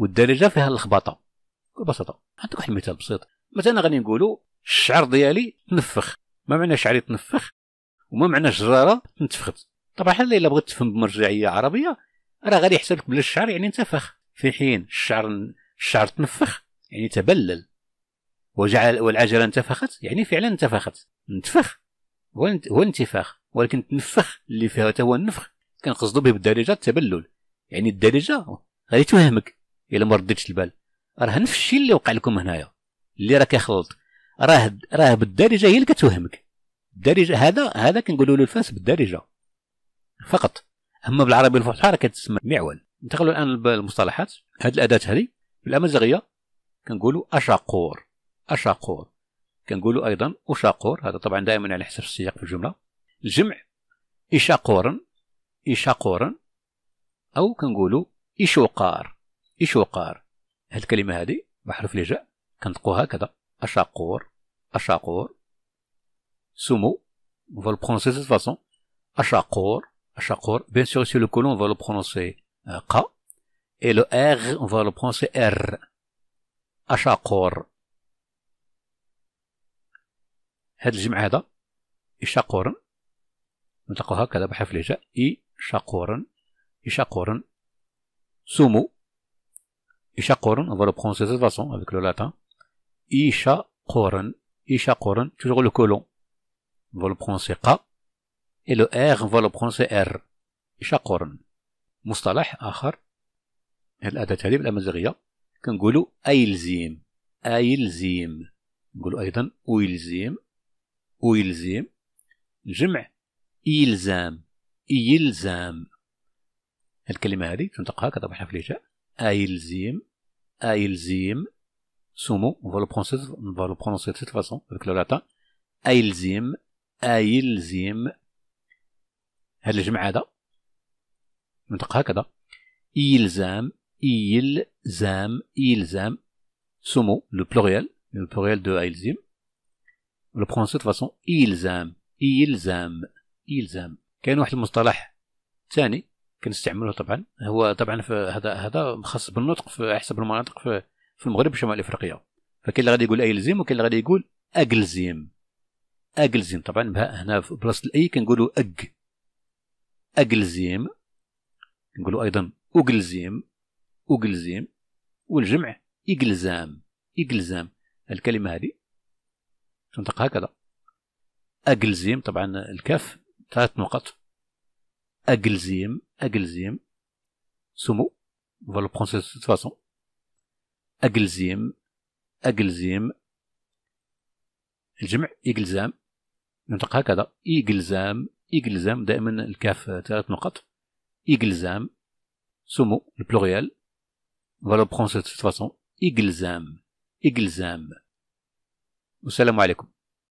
والدارجه فيها اللخبطه بكل بساطه نعطيك واحد المثال بسيط مثلا غادي نقولوا الشعر ديالي تنفخ ما معنى شعري تنفخ وما معنى جراره تنتفخت طبعا الا بغيت تفهم بمرجعيه عربيه راه غادي يحسب لك بلا الشعر يعني انتفخ في حين الشعر الشعر تنفخ يعني تبلل وجعل والعجله انتفخت يعني فعلا انتفخت انتفخ هو انتفاخ ولكن تنفخ اللي فيها هو النفخ كنقصدو به بالدارجه التبلل يعني الدارجه غادي توهمك الا ما رديتش البال راه نفس الشيء اللي وقع لكم هنايا اللي راه كيخلط راه راه بالدارجه هي اللي كتوهمك الدارجه هذا هذا كنقولوا له الفاس بالدارجه فقط اما بالعربي الفصحى راه كتسمى معول انتقلوا الان للمصطلحات هذه الاداه هذه بالامازيغيه كنقولوا اشاقور اشاقور كنقولوا ايضا اشاقور هذا طبعا دائما على حسب السياق في الجمله الجمع اشاقورا اشاقورا او كنقولوا اشوقار إشوقار هاد الكلمة هادي بحرف لجاء كنطقوها هكذا أشاقور أشاقور سومو on va le فاسون أشاقور أشاقور بيان sûr سي لو كولون on va le prononcer euh, ق euh, et le إر أشاقور هاد الجمع هذا إشاقورن نطقوها هكذا بحرف إي إشاقورن إشاقورن سومو Isha Koran, on va le prononcer de cette façon avec le latin. Isha Koran, Isha Koran, toujours le colon. On va le prononcer Ka. Et le R, on va le prononcer R. Isha Koran. مصطلح آخر الأداة هذه بالأمازيغية كنقولوا أيلزيم أيلزيم نقولوا أيضا ويلزيم ويلزيم جمع إلزام إلزام الكلمة هذه تنطقها كتبها في الهجاء أيلزيم أيلزيم سومو on va le prononcer on va le prononcer de cette façon avec le latin أيلزيم أيلزيم هاد الجمع هذا نطق هكذا يلزام يلزام يلزام سومو لو بلوريال le pluriel de لو On le prononce de toute façon إلزام كاين واحد المصطلح ثاني كنستعمله طبعا هو طبعا في هذا هذا خاص بالنطق في حسب المناطق في, في المغرب وشمال افريقيا فكاين اللي غادي يقول ايلزيم وكاين اللي غادي يقول اجلزيم اجلزيم طبعا هنا في بلاصه الاي كنقولوا اج اجلزيم نقولوا ايضا اجلزيم اجلزيم والجمع اجلزام اجلزام الكلمه هذه تنطق هكذا اجلزيم طبعا الكاف ثلاث نقط Agelzim, Agelzim, سمو فوالا برونسيس دو فاسون prononcer de الجمع إجلزام ينطق هكذا إجلزام إجلزام دائما الكاف ثلاث نقط إجلزام سمو البلوريال فوالا برونسيس دو فاسون إجلزام إجلزام والسلام عليكم